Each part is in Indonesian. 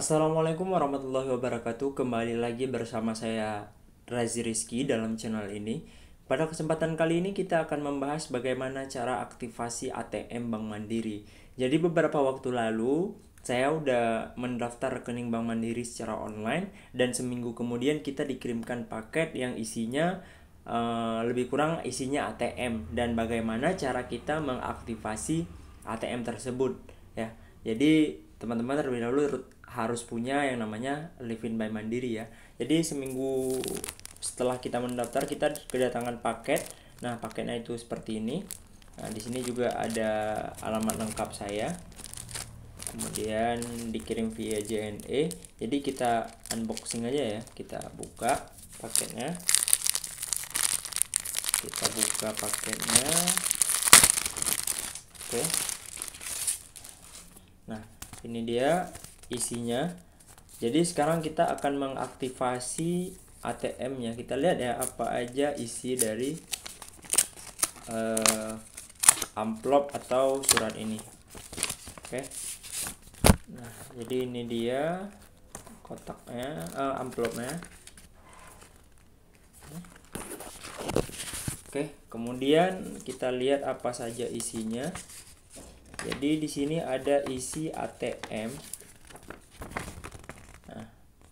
Assalamualaikum warahmatullahi wabarakatuh Kembali lagi bersama saya Razi Rizky dalam channel ini Pada kesempatan kali ini kita akan membahas bagaimana cara aktivasi ATM Bank Mandiri Jadi beberapa waktu lalu saya udah mendaftar rekening Bank Mandiri secara online Dan seminggu kemudian kita dikirimkan paket yang isinya uh, lebih kurang isinya ATM Dan bagaimana cara kita mengaktivasi ATM tersebut ya Jadi teman-teman terlebih dahulu harus punya yang namanya Livin by Mandiri ya. Jadi seminggu setelah kita mendaftar kita kedatangan paket. Nah, paketnya itu seperti ini. Nah, di sini juga ada alamat lengkap saya. Kemudian dikirim via JNE. Jadi kita unboxing aja ya. Kita buka paketnya. Kita buka paketnya. Oke. Nah, ini dia isinya jadi sekarang kita akan mengaktifasi ATM nya kita lihat ya apa aja isi dari uh, amplop atau surat ini oke okay. nah jadi ini dia kotaknya uh, amplopnya oke kemudian kita lihat apa saja isinya jadi di sini ada isi ATM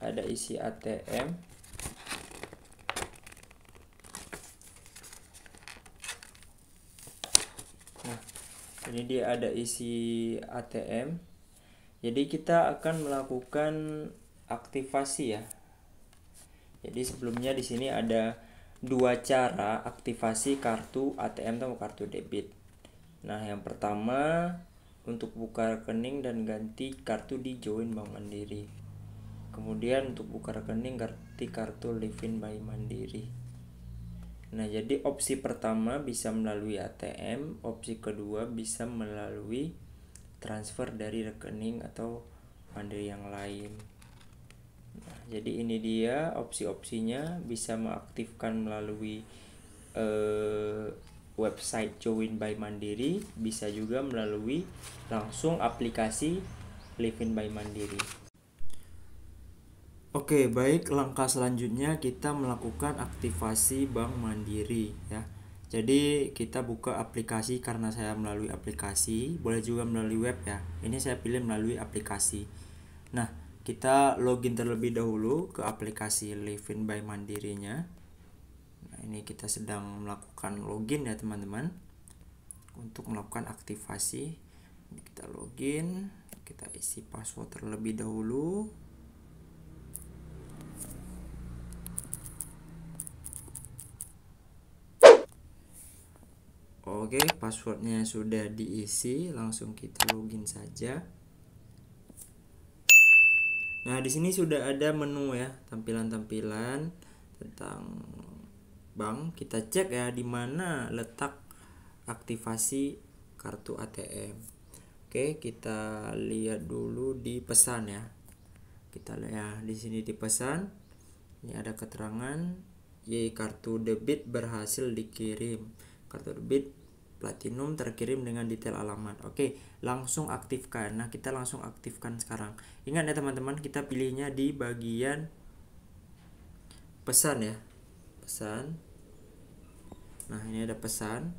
ada isi ATM nah ini dia ada isi ATM jadi kita akan melakukan aktivasi ya jadi sebelumnya di sini ada dua cara aktivasi kartu ATM atau kartu debit nah yang pertama untuk buka rekening dan ganti kartu di join bank mandiri kemudian untuk buka rekening di kartu Livin by Mandiri nah jadi opsi pertama bisa melalui ATM opsi kedua bisa melalui transfer dari rekening atau mandiri yang lain nah, jadi ini dia opsi-opsinya bisa mengaktifkan melalui eh, website Join by Mandiri bisa juga melalui langsung aplikasi Livin by Mandiri Oke, baik langkah selanjutnya kita melakukan aktivasi Bank Mandiri ya. Jadi kita buka aplikasi karena saya melalui aplikasi, boleh juga melalui web ya. Ini saya pilih melalui aplikasi. Nah, kita login terlebih dahulu ke aplikasi Livin by Mandirinya. Nah, ini kita sedang melakukan login ya, teman-teman. Untuk melakukan aktivasi, kita login, kita isi password terlebih dahulu. Oke, passwordnya sudah diisi, langsung kita login saja. Nah, di sini sudah ada menu ya, tampilan-tampilan tentang bank. Kita cek ya di mana letak aktivasi kartu ATM. Oke, kita lihat dulu di pesan ya. Kita lihat ya, di sini di pesan. Ini ada keterangan, "Y kartu debit berhasil dikirim." Kartu debit platinum terkirim dengan detail alamat oke langsung aktifkan nah kita langsung aktifkan sekarang ingat ya teman-teman kita pilihnya di bagian pesan ya pesan nah ini ada pesan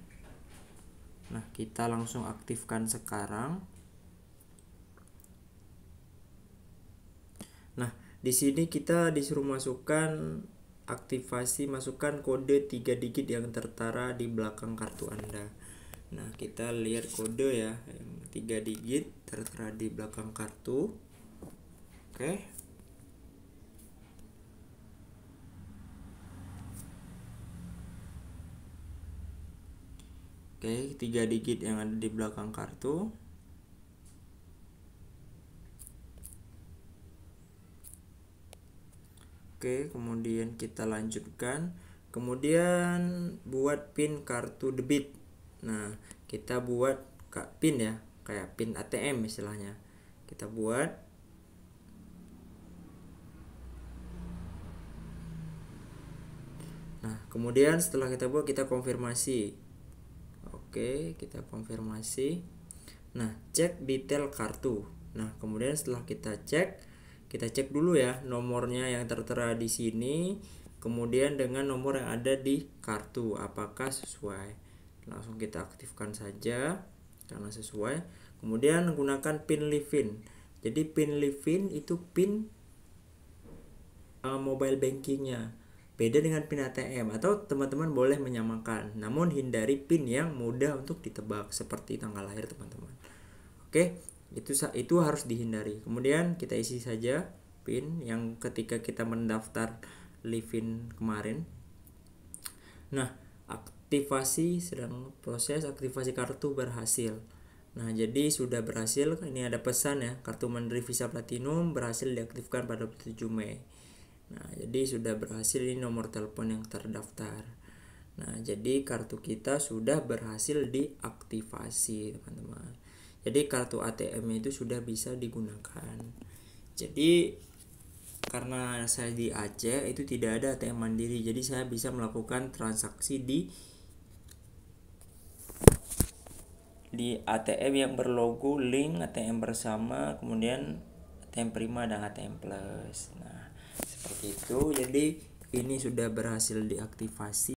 nah kita langsung aktifkan sekarang nah di sini kita disuruh masukkan aktivasi masukkan kode 3 digit yang tertara di belakang kartu Anda. Nah, kita lihat kode ya, yang tiga digit tertera di belakang kartu. Oke. Oke, tiga digit yang ada di belakang kartu. Oke, kemudian kita lanjutkan. Kemudian buat pin kartu debit. Nah, kita buat kak pin ya, kayak pin ATM istilahnya. Kita buat Nah, kemudian setelah kita buat kita konfirmasi. Oke, kita konfirmasi. Nah, cek detail kartu. Nah, kemudian setelah kita cek, kita cek dulu ya nomornya yang tertera di sini, kemudian dengan nomor yang ada di kartu apakah sesuai langsung kita aktifkan saja karena sesuai kemudian gunakan pin live in jadi pin live in itu pin uh, mobile bankingnya beda dengan pin ATM atau teman-teman boleh menyamakan namun hindari pin yang mudah untuk ditebak seperti tanggal lahir teman-teman oke itu itu harus dihindari kemudian kita isi saja pin yang ketika kita mendaftar live in kemarin nah aktivasi sedang proses aktivasi kartu berhasil. Nah, jadi sudah berhasil. Ini ada pesan ya, kartu Mandiri Visa Platinum berhasil diaktifkan pada 7 Mei. Nah, jadi sudah berhasil ini nomor telepon yang terdaftar. Nah, jadi kartu kita sudah berhasil diaktifasi, teman-teman. Jadi kartu ATM itu sudah bisa digunakan. Jadi karena saya di Aceh itu tidak ada ATM mandiri, jadi saya bisa melakukan transaksi di di ATM yang berlogo link ATM bersama kemudian ATM Prima dan ATM Plus nah seperti itu jadi ini sudah berhasil diaktifasi